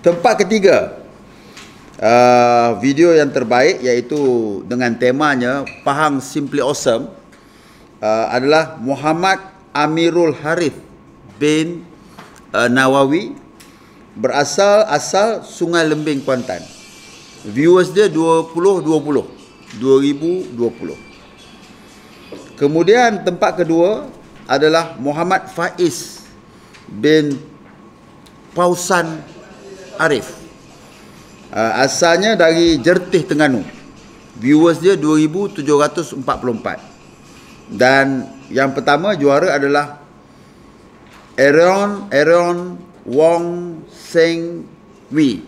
Tempat ketiga uh, Video yang terbaik Iaitu dengan temanya Pahang Simply Awesome uh, Adalah Muhammad Amirul Harif Bin uh, Nawawi Berasal asal Sungai Lembing Kuantan Viewers dia 2020 2020 Kemudian tempat kedua adalah Muhammad Faiz bin Pausan Arif uh, Asalnya dari Jertih Tengganu Viewers dia 2744 Dan yang pertama juara adalah Aaron, Aaron Wong Seng Wi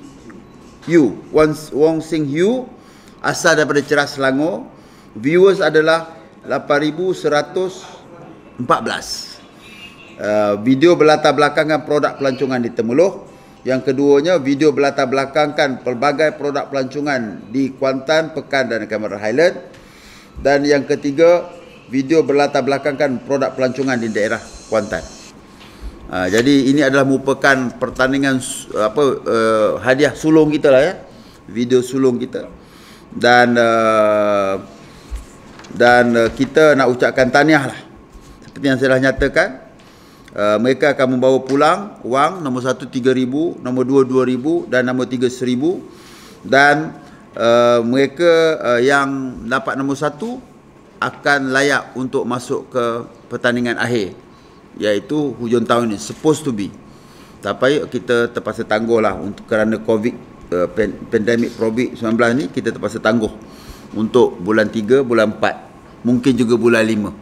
Yu Wong, Wong Seng Yu Asal daripada Cerah Selangor Viewers adalah 8114 uh, ah, Video berlatar belakangan produk pelancongan di Temuluh yang keduanya video belata belakangkan pelbagai produk pelancongan di Kuantan, Pekan dan Cameron Highland. Dan yang ketiga video belata belakangkan produk pelancongan di daerah Kuantan. Ha, jadi ini adalah merupakan pertandingan apa uh, hadiah sulung kita lah ya. Video sulung kita. Dan uh, dan uh, kita nak ucapkan tahniah lah. Seperti yang saya dah nyatakan Eh, mereka akan membawa pulang wang nombor satu tiga ribu, nombor dua dua ribu dan nombor tiga seribu. Dan uh, mereka uh, yang dapat nombor satu akan layak untuk masuk ke pertandingan akhir. Iaitu hujung tahun ini, supposed to be. Tapi kita terpaksa tangguh lah untuk kerana COVID, uh, pandemik COVID-19 ni kita terpaksa tangguh untuk bulan 3, bulan 4, mungkin juga bulan 5.